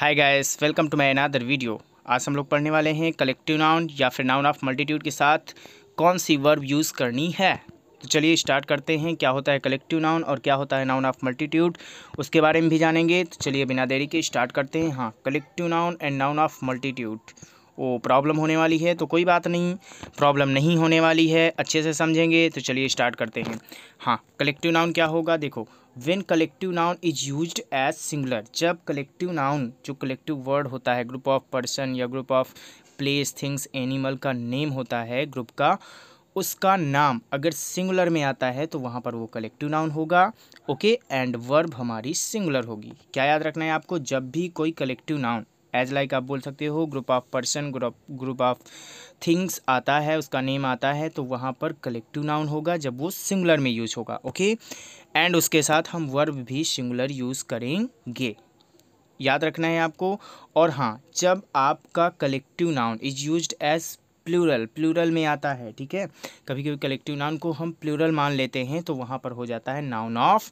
Hi guys welcome to my another video आज हम लोग पढ़ने वाले हैं कलेक्टिव नाउन या फिर नाउन ऑफ मल्टीट्यूड के साथ कौन सी वर्ब यूज़ करनी है तो चलिए स्टार्ट करते हैं क्या होता है कलेक्टिव नाउन और क्या होता है नाउन ऑफ मल्टीट्यूड उसके बारे में भी जानेंगे तो चलिए बिना देरी के स्टार्ट करते हैं हाँ collective noun and noun of multitude वो प्रॉब्लम होने वाली है तो कोई बात नहीं प्रॉब्लम नहीं होने वाली है अच्छे से समझेंगे तो चलिए स्टार्ट करते हैं हाँ कलेक्टिव नाउन क्या होगा देखो when collective noun is use as singular जब कलेक्टिव नाउन जो कलेक्टिव वर्ड होता है ग्रुप ऑफ पर्सन या group of place things animal का नेम होता है ग्रुप का उसका नाम अगर सिंगुलर में आता है तो वहाँ पर वो कलेक्टिव नाउन होगा ओके एंड वर्ब हमारी सिंगुलर होगी क्या याद रखना है आपको जब भी कोई कलेक्टिव नाउन एज लाइक आप बोल सकते हो group of person group group of things आता है उसका नेम आता है तो वहाँ पर कलेक्टिव नाउन होगा जब वो सिंगुलर में यूज होगा ओके एंड उसके साथ हम वर्ब भी सिंगुलर यूज़ करेंगे याद रखना है आपको और हाँ जब आपका collective noun is use as plural plural में आता है ठीक है कभी कभी कलेक्टिव नाउन को हम प्लूरल मान लेते हैं तो वहाँ पर हो जाता है नाउन ऑफ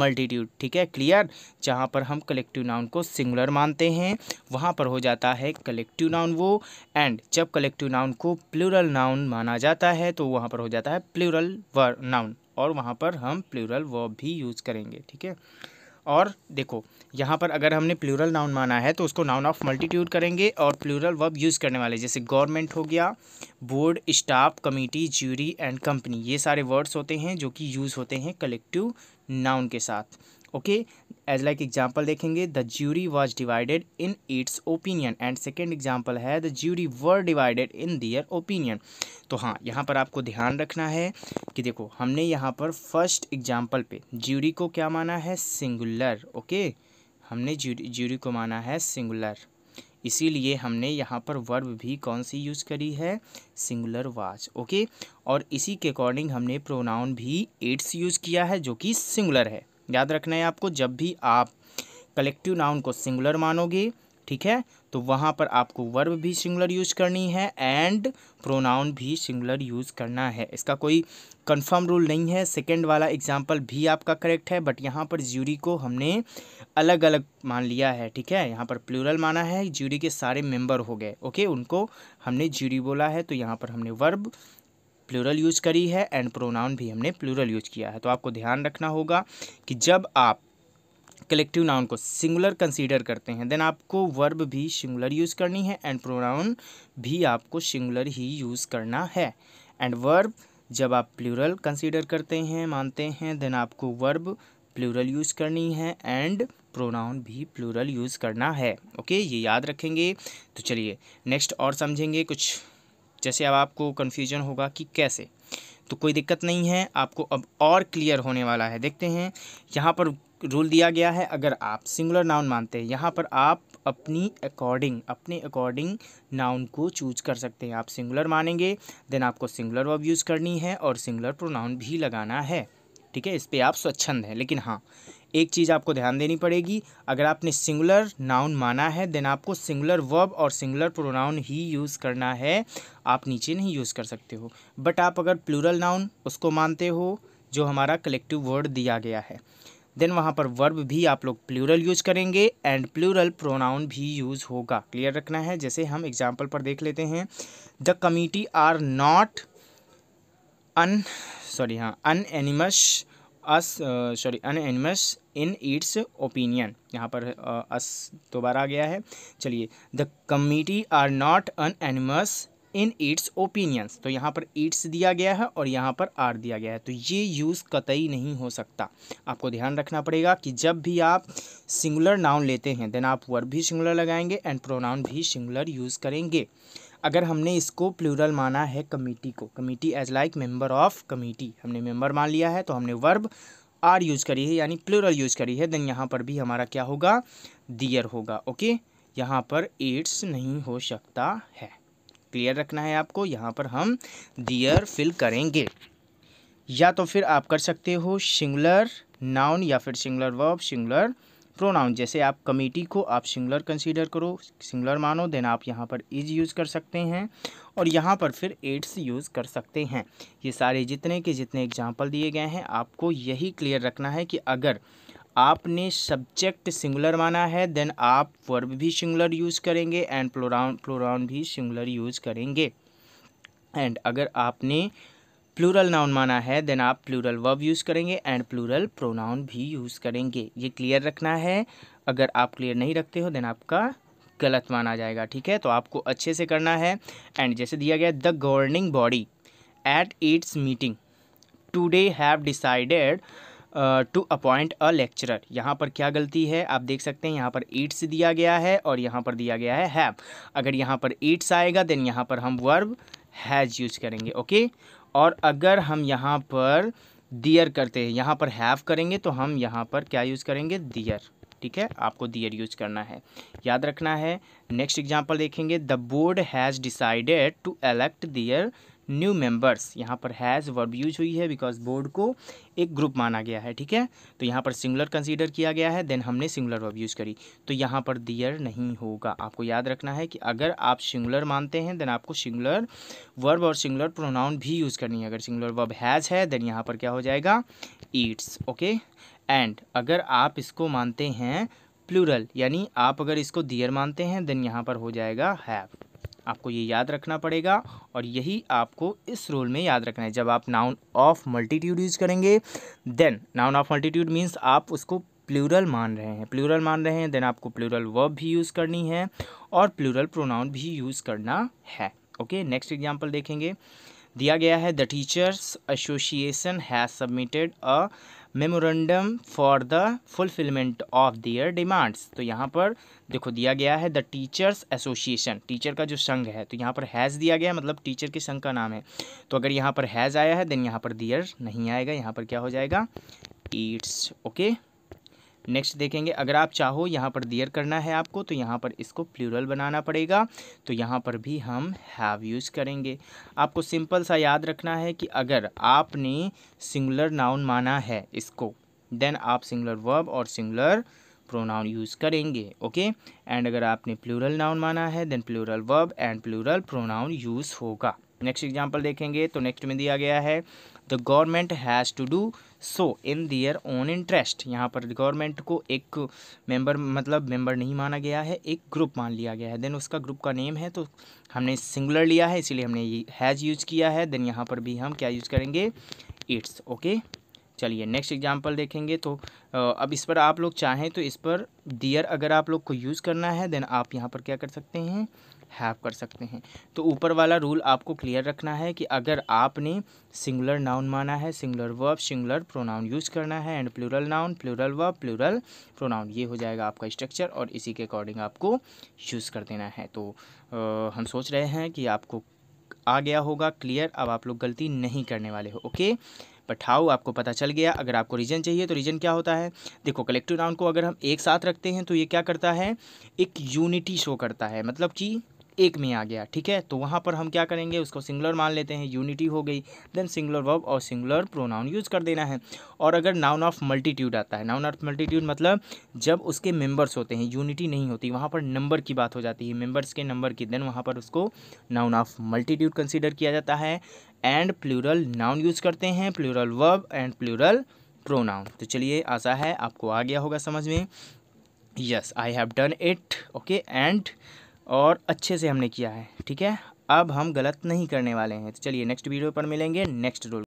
मल्टीट्यूड ठीक है क्लियर जहाँ पर हम कलेक्टिव नाउन को सिंगुलर मानते हैं वहाँ पर हो जाता है कलेक्टिव नाउन वो एंड जब कलेक्टिव नाउन को प्लूरल नाउन माना जाता है तो वहाँ पर हो जाता है प्लूरल वर नाउन और वहाँ पर हम प्लूरल वर्ब भी यूज़ करेंगे ठीक है और देखो यहाँ पर अगर हमने प्लूरल नाउन माना है तो उसको नाउन ऑफ मल्टीट्यूड करेंगे और प्लूरल वर्ब यूज़ करने वाले जैसे गवर्नमेंट हो गया board staff committee jury and company ये सारे वर्ड्स होते हैं जो कि यूज़ होते हैं कलेक्टिव नाउन के साथ ओके एज लाइक एग्जाम्पल देखेंगे the jury was divided in its opinion and second example है the jury were divided in their opinion तो हाँ यहाँ पर आपको ध्यान रखना है कि देखो हमने यहाँ पर फर्स्ट एग्जाम्पल पे ज्यूरी को क्या माना है सिंगुलर ओके हमने ज्यूरी ज्यूरी को माना है सिंगुलर इसीलिए हमने यहाँ पर वर्ब भी कौन सी यूज़ करी है सिंगुलर वाज ओके और इसी के अकॉर्डिंग हमने प्रोनाउन भी एट्स यूज़ किया है जो कि सिंगुलर है याद रखना है आपको जब भी आप कलेक्टिव नाउन को सिंगुलर मानोगे ठीक है तो वहाँ पर आपको वर्ब भी सिंगुलर यूज़ करनी है एंड प्रोनाउन भी सिंगुलर यूज़ करना है इसका कोई कंफर्म रूल नहीं है सेकंड वाला एग्जांपल भी आपका करेक्ट है बट यहाँ पर ज्यूरी को हमने अलग अलग मान लिया है ठीक है यहाँ पर प्लूरल माना है ज्यूरी के सारे मेंबर हो गए ओके उनको हमने ज्यूरी बोला है तो यहाँ पर हमने वर्ब प्लूरल यूज करी है एंड प्रोनाउन भी हमने प्लूरल यूज किया है तो आपको ध्यान रखना होगा कि जब आप कलेक्टिव नाउन को सिंगुलर कंसीडर करते हैं देन आपको वर्ब भी सिंगुलर यूज़ करनी है एंड प्रोनाउन भी आपको सिंगुलर ही यूज़ करना है एंड वर्ब जब आप प्लूरल कंसीडर करते हैं मानते हैं देन आपको वर्ब प्लूरल यूज़ करनी है एंड प्रोनाउन भी प्लूरल यूज़ करना है ओके ये याद रखेंगे तो चलिए नेक्स्ट और समझेंगे कुछ जैसे अब आपको कन्फ्यूजन होगा कि कैसे तो कोई दिक्कत नहीं है आपको अब और क्लियर होने वाला है देखते हैं यहाँ पर रूल दिया गया है अगर आप सिंगुलर नाउन मानते हैं यहाँ पर आप अपनी अकॉर्डिंग अपने अकॉर्डिंग नाउन को चूज कर सकते हैं आप सिंगुलर मानेंगे देन आपको सिंगुलर वर्ब यूज़ करनी है और सिंगुलर प्रोनाउन भी लगाना है ठीक है इस पर आप स्वच्छंद हैं लेकिन हाँ एक चीज़ आपको ध्यान देनी पड़ेगी अगर आपने सिंगुलर नाउन माना है देन आपको सिंगुलर वर्ब और सिंगुलर प्रोनाउन ही यूज़ करना है आप नीचे नहीं यूज़ कर सकते हो बट आप अगर प्लूरल नाउन उसको मानते हो जो हमारा कलेक्टिव वर्ड दिया गया है देन वहाँ पर वर्ब भी आप लोग प्लूरल यूज करेंगे एंड प्लूरल प्रोनाउन भी यूज़ होगा क्लियर रखना है जैसे हम एग्जाम्पल पर देख लेते हैं the committee are not un sorry हाँ unanimous as sorry unanimous in its opinion यहाँ पर अस uh, दोबारा आ गया है चलिए the committee are not unanimous in its opinions तो यहाँ पर इट्स दिया गया है और यहाँ पर आर दिया गया है तो ये यूज़ कतई नहीं हो सकता आपको ध्यान रखना पड़ेगा कि जब भी आप सिंगुलर नाउन लेते हैं देन आप वर्ब भी सिंगुलर लगाएंगे एंड प्रोनाउन भी सिंगुलर यूज़ करेंगे अगर हमने इसको प्लूरल माना है कमेटी को committee as like member of committee हमने मेंबर मान लिया है तो हमने वर्ब आर यूज़ करी है यानी प्लूरल यूज़ करी है देन यहाँ पर भी हमारा क्या होगा दियर होगा ओके यहाँ पर एड्स नहीं हो सकता है क्लियर रखना है आपको यहाँ पर हम दियर फिल करेंगे या तो फिर आप कर सकते हो सिंगुलर नाउन या फिर सिंगुलर वर्ब सिंगुलर प्रोनाउन जैसे आप कमेटी को आप सिंगुलर कंसीडर करो सिंगुलर मानो देन आप यहाँ पर इज यूज़ कर सकते हैं और यहाँ पर फिर एड्स यूज़ कर सकते हैं ये सारे जितने के जितने एग्जाम्पल दिए गए हैं आपको यही क्लियर रखना है कि अगर आपने सब्जेक्ट सिंगुलर माना है देन आप वर्ब भी सिंगुलर यूज़ करेंगे एंड प्लोराउन प्लोराउन भी सिंगुलर यूज़ करेंगे एंड अगर आपने प्लूरल नाउन माना है देन आप प्लूरल वर्ब यूज़ करेंगे एंड प्लूरल प्रोनाउन भी यूज़ करेंगे ये क्लियर रखना है अगर आप क्लियर नहीं रखते हो देन आपका गलत माना जाएगा ठीक है तो आपको अच्छे से करना है एंड जैसे दिया गया the governing body at its meeting today have decided to appoint a lecturer यहाँ पर क्या गलती है आप देख सकते हैं यहाँ पर ईट्स दिया गया है और यहाँ पर दिया गया है हैव अगर यहाँ पर ईट्स आएगा देन यहाँ पर हम वर्ब हैज़ यूज करेंगे ओके और अगर हम यहाँ पर दियर करते हैं यहाँ पर हैव करेंगे तो हम यहाँ पर क्या यूज़ करेंगे दियर ठीक है आपको दियर यूज करना है याद रखना है नेक्स्ट एग्जाम्पल देखेंगे the board has decided to elect their new members यहाँ पर हैज़ वर्ब यूज हुई है बिकॉज बोर्ड को एक ग्रुप माना गया है ठीक है तो यहाँ पर सिंगुलर कंसीडर किया गया है देन हमने सिंगुलर वर्ब यूज करी तो यहाँ पर दियर नहीं होगा आपको याद रखना है कि अगर आप सिंगुलर मानते हैं देन आपको सिंगुलर वर्ब और सिंगुलर प्रोनाउन भी यूज़ करनी है अगर सिंगुलर वर्ब हैज़ है देन यहाँ पर क्या हो जाएगा ईट्स ओके एंड अगर आप इसको मानते हैं प्लूरल यानी आप अगर इसको दियर मानते हैं देन यहाँ पर हो जाएगा हैव आपको ये याद रखना पड़ेगा और यही आपको इस रोल में याद रखना है जब आप नाउन ऑफ मल्टीट्यूड यूज करेंगे then noun of multitude means आप उसको प्लूरल मान रहे हैं प्लूरल मान रहे हैं देन आपको प्लूरल वर्ब भी यूज़ करनी है और प्लूरल प्रोनाउन भी यूज़ करना है ओके नेक्स्ट एग्जाम्पल देखेंगे दिया गया है the teachers association has submitted a memorandum for the fulfilment of their demands तो यहाँ पर देखो दिया गया है द टीचर्स एसोसिएशन टीचर का जो संघ है तो यहाँ पर हैज़ दिया गया है मतलब टीचर के संघ का नाम है तो अगर यहाँ पर हैज़ आया है देन यहाँ पर दियर नहीं आएगा यहाँ पर क्या हो जाएगा इट्स ओके okay? नेक्स्ट देखेंगे अगर आप चाहो यहाँ पर दियर करना है आपको तो यहाँ पर इसको प्लूरल बनाना पड़ेगा तो यहाँ पर भी हम हैव यूज़ करेंगे आपको सिंपल सा याद रखना है कि अगर आपने सिंगुलर नाउन माना है इसको देन आप सिंगुलर वर्ब और सिंगुलर प्रोनाउन यूज़ करेंगे ओके एंड अगर आपने प्लूरल नाउन माना है then plural verb and plural pronoun use होगा नेक्स्ट एग्जाम्पल देखेंगे तो नेक्स्ट में दिया गया है the government has to do so in their own interest यहाँ पर गवर्नमेंट को एक मेंबर मतलब मेंबर नहीं माना गया है एक ग्रुप मान लिया गया है देन उसका ग्रुप का नेम है तो हमने सिंगुलर लिया है इसीलिए हमने हैज़ यूज किया है देन यहाँ पर भी हम क्या यूज करेंगे इट्स ओके okay? चलिए नेक्स्ट एग्जाम्पल देखेंगे तो अब इस पर आप लोग चाहें तो इस पर डियर अगर आप लोग को यूज़ करना है देन आप यहाँ पर क्या कर सकते हैं हैव कर सकते हैं तो ऊपर वाला रूल आपको क्लियर रखना है कि अगर आपने सिंगुलर नाउन माना है singular verb singular pronoun use करना है and plural noun plural verb plural pronoun ये हो जाएगा आपका स्ट्रक्चर और इसी के अकॉर्डिंग आपको यूज़ कर देना है तो आ, हम सोच रहे हैं कि आपको आ गया होगा क्लियर अब आप लोग गलती नहीं करने वाले हो ओके पठाओ आपको पता चल गया अगर आपको रीजन चाहिए तो रीजन क्या होता है देखो कलेक्टिव नाउन को अगर हम एक साथ रखते हैं तो ये क्या करता है एक यूनिटी शो करता है मतलब कि एक में आ गया ठीक है तो वहाँ पर हम क्या करेंगे उसको सिंगुलर मान लेते हैं यूनिटी हो गई देन सिंगुलर वर्ब और सिंगुलर प्रोनाउन यूज़ कर देना है और अगर नाउन ऑफ मल्टीट्यूड आता है नाउन ऑफ मल्टीट्यूड मतलब जब उसके मेंबर्स होते हैं यूनिटी नहीं होती वहाँ पर नंबर की बात हो जाती है मेंबर्स के नंबर की देन वहाँ पर उसको नाउन ऑफ मल्टीट्यूड कंसिडर किया जाता है एंड प्लूरल नाउन यूज़ करते हैं plural verb and plural pronoun तो चलिए आशा है आपको आ गया होगा समझ में yes I have done it okay and और अच्छे से हमने किया है ठीक है अब हम गलत नहीं करने वाले हैं तो चलिए नेक्स्ट वीडियो पर मिलेंगे नेक्स्ट रोल